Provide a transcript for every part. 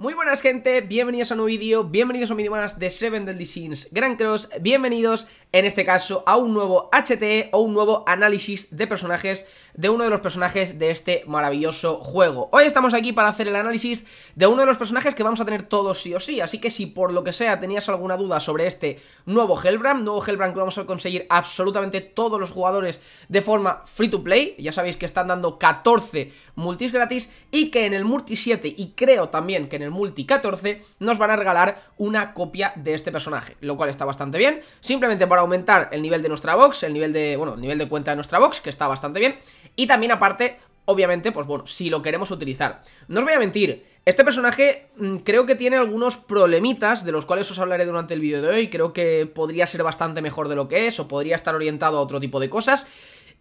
Muy buenas gente, bienvenidos a un nuevo vídeo, bienvenidos a un vídeo de Seven Deadly Sins Grand Cross, bienvenidos en este caso a un nuevo HT o e, un nuevo análisis de personajes de uno de los personajes de este maravilloso juego. Hoy estamos aquí para hacer el análisis de uno de los personajes que vamos a tener todos sí o sí, así que si por lo que sea tenías alguna duda sobre este nuevo Hellbrand, nuevo Hellbrand que vamos a conseguir absolutamente todos los jugadores de forma free to play, ya sabéis que están dando 14 multis gratis y que en el multi 7 y creo también que en el multi 14, nos van a regalar una copia de este personaje, lo cual está bastante bien, simplemente para aumentar el nivel de nuestra box, el nivel de, bueno, el nivel de cuenta de nuestra box, que está bastante bien, y también aparte, obviamente, pues bueno, si lo queremos utilizar. No os voy a mentir, este personaje mm, creo que tiene algunos problemitas de los cuales os hablaré durante el vídeo de hoy, creo que podría ser bastante mejor de lo que es o podría estar orientado a otro tipo de cosas,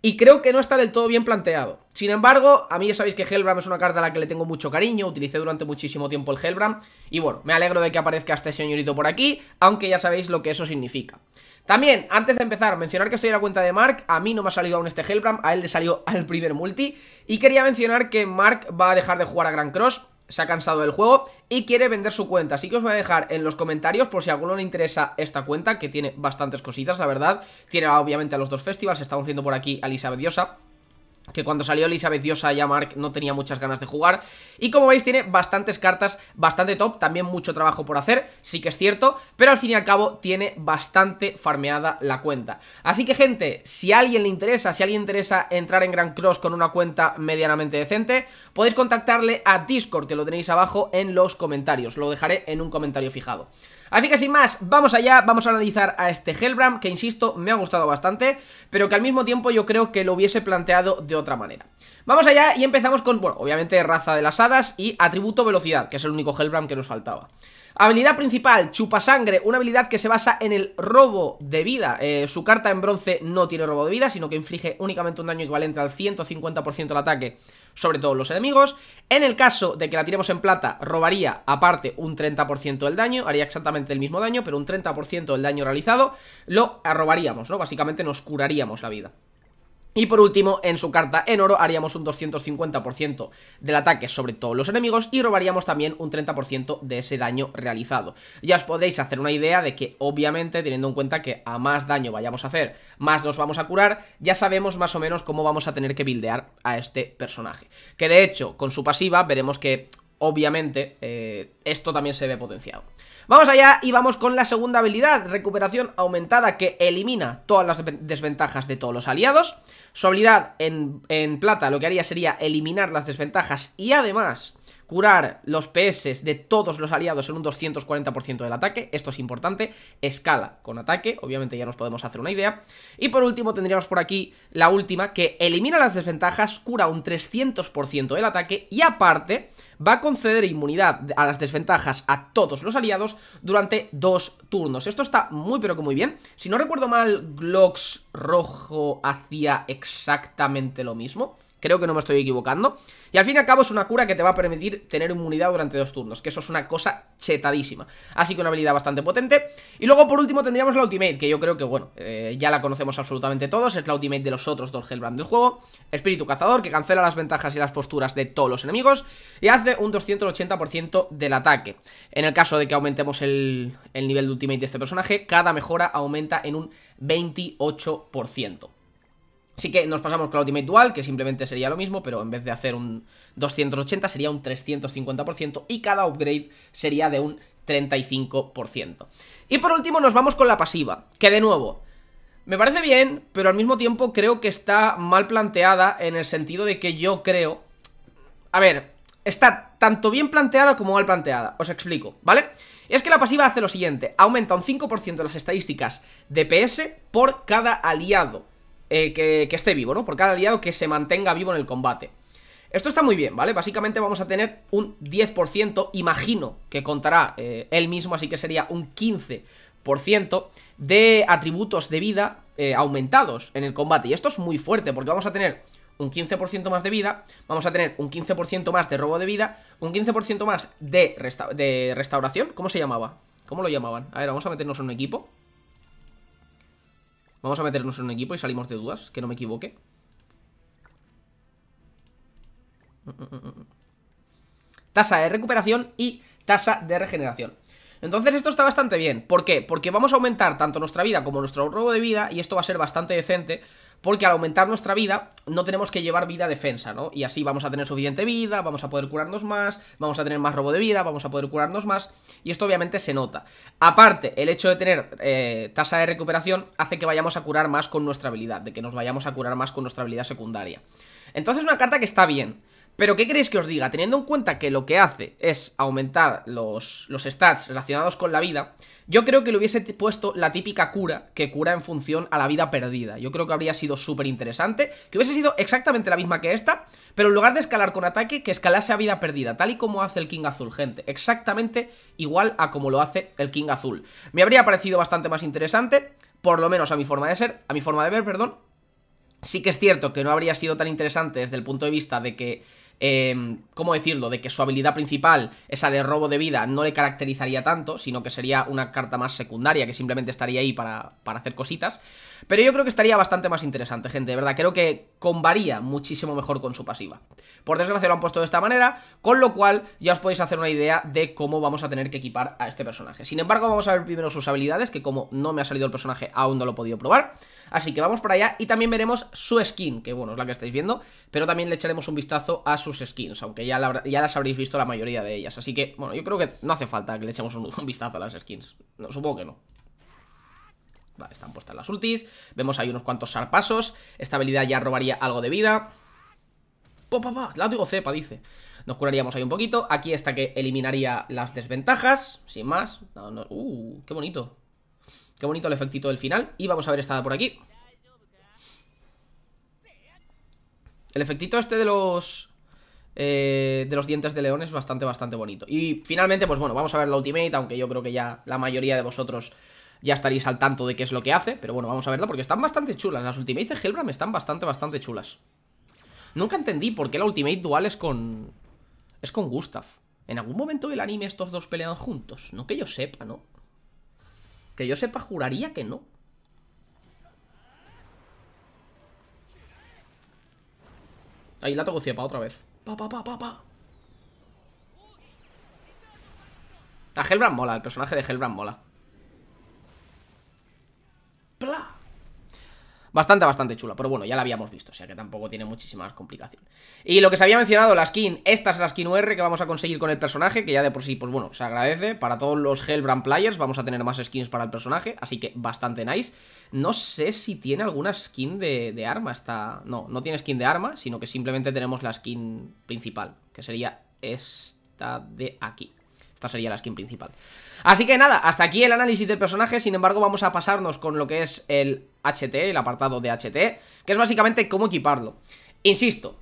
y creo que no está del todo bien planteado. Sin embargo, a mí ya sabéis que Hellbram es una carta a la que le tengo mucho cariño, utilicé durante muchísimo tiempo el Hellbram, y bueno, me alegro de que aparezca este señorito por aquí, aunque ya sabéis lo que eso significa. También, antes de empezar, mencionar que estoy en la cuenta de Mark, a mí no me ha salido aún este Hellbram, a él le salió al primer multi, y quería mencionar que Mark va a dejar de jugar a Grand Cross, se ha cansado del juego y quiere vender su cuenta. Así que os voy a dejar en los comentarios por si a alguno le interesa esta cuenta, que tiene bastantes cositas, la verdad. Tiene obviamente a los dos festivals, estamos viendo por aquí a Elizabeth Diosa, que cuando salió Elizabeth Diosa ya Mark no tenía muchas ganas de jugar. Y como veis tiene bastantes cartas, bastante top, también mucho trabajo por hacer, sí que es cierto, pero al fin y al cabo tiene bastante farmeada la cuenta. Así que gente, si a alguien le interesa, si a alguien interesa entrar en Grand Cross con una cuenta medianamente decente, podéis contactarle a Discord, que lo tenéis abajo en los comentarios, lo dejaré en un comentario fijado. Así que sin más, vamos allá, vamos a analizar a este Hellbram, que insisto, me ha gustado bastante, pero que al mismo tiempo yo creo que lo hubiese planteado de otra manera. Vamos allá y empezamos con, bueno, obviamente raza de las hadas y atributo velocidad, que es el único Hellbram que nos faltaba. Habilidad principal, sangre, una habilidad que se basa en el robo de vida. Eh, su carta en bronce no tiene robo de vida, sino que inflige únicamente un daño equivalente al 150% del ataque sobre todos los enemigos. En el caso de que la tiremos en plata, robaría aparte un 30% del daño, haría exactamente el mismo daño, pero un 30% del daño realizado lo robaríamos, ¿no? Básicamente nos curaríamos la vida. Y por último, en su carta en oro haríamos un 250% del ataque sobre todos los enemigos y robaríamos también un 30% de ese daño realizado. Ya os podéis hacer una idea de que obviamente teniendo en cuenta que a más daño vayamos a hacer, más nos vamos a curar, ya sabemos más o menos cómo vamos a tener que buildear a este personaje. Que de hecho, con su pasiva veremos que obviamente, eh, esto también se ve potenciado. Vamos allá y vamos con la segunda habilidad, recuperación aumentada que elimina todas las desventajas de todos los aliados. Su habilidad en, en plata lo que haría sería eliminar las desventajas y además Curar los PS de todos los aliados en un 240% del ataque, esto es importante. Escala con ataque, obviamente ya nos podemos hacer una idea. Y por último tendríamos por aquí la última, que elimina las desventajas, cura un 300% del ataque y aparte va a conceder inmunidad a las desventajas a todos los aliados durante dos turnos. Esto está muy pero que muy bien. Si no recuerdo mal, Glocks rojo hacía exactamente lo mismo. Creo que no me estoy equivocando. Y al fin y al cabo es una cura que te va a permitir tener inmunidad durante dos turnos, que eso es una cosa chetadísima. Así que una habilidad bastante potente. Y luego por último tendríamos la ultimate, que yo creo que, bueno, eh, ya la conocemos absolutamente todos. Es la ultimate de los otros dos Hellbrand del juego. Espíritu Cazador, que cancela las ventajas y las posturas de todos los enemigos. Y hace un 280% del ataque. En el caso de que aumentemos el, el nivel de ultimate de este personaje, cada mejora aumenta en un 28%. Así que nos pasamos con la Ultimate Dual, que simplemente sería lo mismo, pero en vez de hacer un 280 sería un 350% y cada upgrade sería de un 35%. Y por último nos vamos con la pasiva, que de nuevo, me parece bien, pero al mismo tiempo creo que está mal planteada en el sentido de que yo creo... A ver, está tanto bien planteada como mal planteada, os explico, ¿vale? Es que la pasiva hace lo siguiente, aumenta un 5% las estadísticas de PS por cada aliado eh, que, esté vivo, ¿no? Por cada aliado que se mantenga vivo en el combate. Esto está muy bien, ¿vale? Básicamente vamos a tener un 10%, imagino que contará eh, él mismo, así que sería un 15% de atributos de vida eh, aumentados en el combate. Y esto es muy fuerte porque vamos a tener un 15% más de vida, vamos a tener un 15% más de robo de vida, un 15% más de, de restauración, ¿cómo se llamaba? ¿Cómo lo llamaban? A ver, vamos a meternos en un equipo. Vamos a meternos en un equipo y salimos de dudas, que no me equivoque. Tasa de recuperación y tasa de regeneración. Entonces esto está bastante bien. ¿Por qué? Porque vamos a aumentar tanto nuestra vida como nuestro robo de vida y esto va a ser bastante decente porque al aumentar nuestra vida no tenemos que llevar vida defensa, ¿no? Y así vamos a tener suficiente vida, vamos a poder curarnos más, vamos a tener más robo de vida, vamos a poder curarnos más, y esto obviamente se nota. Aparte, el hecho de tener eh, tasa de recuperación hace que vayamos a curar más con nuestra habilidad, de que nos vayamos a curar más con nuestra habilidad secundaria. Entonces es una carta que está bien. Pero ¿qué queréis que os diga? Teniendo en cuenta que lo que hace es aumentar los, los, stats relacionados con la vida, yo creo que le hubiese puesto la típica cura, que cura en función a la vida perdida. Yo creo que habría sido súper interesante, que hubiese sido exactamente la misma que esta, pero en lugar de escalar con ataque, que escalase a vida perdida, tal y como hace el King Azul, gente, exactamente igual a como lo hace el King Azul. Me habría parecido bastante más interesante, por lo menos a mi forma de ser, a mi forma de ver, perdón. Sí que es cierto que no habría sido tan interesante desde el punto de vista de que Em, ¿cómo decirlo?, de que su habilidad principal, esa de robo de vida, no le caracterizaría tanto, sino que sería una carta más secundaria, que simplemente estaría ahí para, para hacer cositas. Pero yo creo que estaría bastante más interesante, gente, de verdad. Creo que combaría muchísimo mejor con su pasiva. Por desgracia lo han puesto de esta manera, con lo cual ya os podéis hacer una idea de cómo vamos a tener que equipar a este personaje. Sin embargo, vamos a ver primero sus habilidades, que como no me ha salido el personaje, aún no lo he podido probar. Así que vamos para allá y también veremos su skin, que bueno, es la que estáis viendo, pero también le echaremos un vistazo a su sus skins, aunque ya, ya las habréis visto la mayoría de ellas. Así que, bueno, yo creo que no hace falta que le echemos un, vistazo a las skins. No, supongo que no. Vale, están puestas las ultis. Vemos ahí unos cuantos sarpasos. Esta habilidad ya robaría algo de vida. popa pa, La digo cepa, dice. Nos curaríamos ahí un poquito. Aquí está que eliminaría las desventajas. Sin más. ¡Uh! ¡Qué bonito! Qué bonito el efectito del final. Y vamos a ver esta por aquí. El efectito este de los... Eh, de los dientes de león es bastante, bastante bonito. Y finalmente, pues bueno, vamos a ver la Ultimate, aunque yo creo que ya la mayoría de vosotros ya estaréis al tanto de qué es lo que hace, pero bueno, vamos a verla porque están bastante chulas. Las Ultimates de me están bastante, bastante chulas. Nunca entendí por qué la Ultimate dual es con... es con Gustav. En algún momento del anime estos dos pelean juntos. No que yo sepa, ¿no? Que yo sepa, juraría que no. Ahí la tengo ciepa otra vez. Pa, A Hellbrand mola, el personaje de Hellbrand mola. Bastante, bastante chula, pero bueno, ya la habíamos visto, o sea que tampoco tiene muchísimas complicaciones. Y lo que se había mencionado, la skin, esta es la skin UR que vamos a conseguir con el personaje, que ya de por sí, pues bueno, se agradece. Para todos los Hellbrand players vamos a tener más skins para el personaje, así que bastante nice. No sé si tiene alguna skin de, de arma esta... No, no tiene skin de arma, sino que simplemente tenemos la skin principal, que sería esta de aquí. Esta sería la skin principal. Así que nada, hasta aquí el análisis del personaje, sin embargo vamos a pasarnos con lo que es el HT, el apartado de HT, que es básicamente cómo equiparlo. Insisto,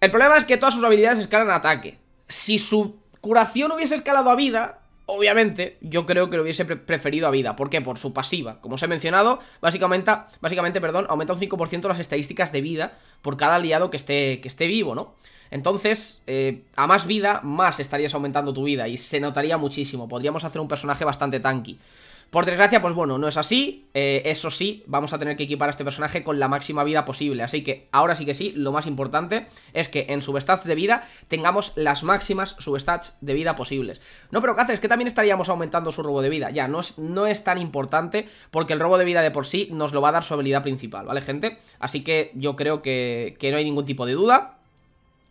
el problema es que todas sus habilidades escalan ataque. Si su curación hubiese escalado a vida, Obviamente, yo creo que lo hubiese preferido a vida. ¿Por qué? Por su pasiva. Como os he mencionado, básicamente, básicamente perdón, aumenta un 5% las estadísticas de vida por cada aliado que esté, que esté vivo, ¿no? Entonces, eh, a más vida, más estarías aumentando tu vida y se notaría muchísimo. Podríamos hacer un personaje bastante tanky. Por desgracia, pues bueno, no es así. Eh, eso sí, vamos a tener que equipar a este personaje con la máxima vida posible. Así que ahora sí que sí, lo más importante es que en substats de vida tengamos las máximas substats de vida posibles. No, pero ¿qué Que también estaríamos aumentando su robo de vida. Ya, no es, no es tan importante porque el robo de vida de por sí nos lo va a dar su habilidad principal, ¿vale, gente? Así que yo creo que, que no hay ningún tipo de duda.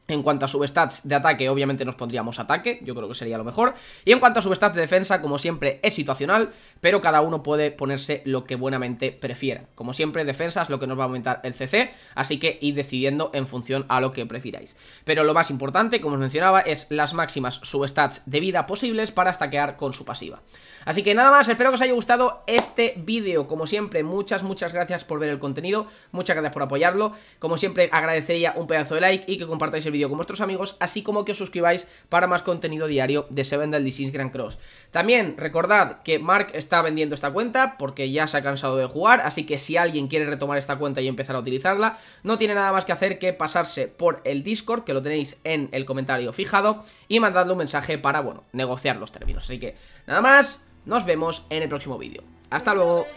En cuanto a substats de ataque, obviamente nos pondríamos ataque, yo creo que sería lo mejor. Y en cuanto a substats de defensa, como siempre, es situacional, pero cada uno puede ponerse lo que buenamente prefiera. Como siempre, defensa es lo que nos va a aumentar el CC, así que ir decidiendo en función a lo que prefiráis. Pero lo más importante, como os mencionaba, es las máximas substats de vida posibles para stackear con su pasiva. Así que nada más, espero que os haya gustado este vídeo. Como siempre, muchas, muchas gracias por ver el contenido, muchas gracias por apoyarlo. Como siempre, agradecería un pedazo de like y que compartáis el vídeo con vuestros amigos, así como que os suscribáis para más contenido diario de Seven del Disease Grand Cross. También recordad que Mark está vendiendo esta cuenta porque ya se ha cansado de jugar, así que si alguien quiere retomar esta cuenta y empezar a utilizarla, no tiene nada más que hacer que pasarse por el Discord, que lo tenéis en el comentario fijado, y mandarle un mensaje para, bueno, negociar los términos. Así que, nada más, nos vemos en el próximo vídeo. ¡Hasta luego!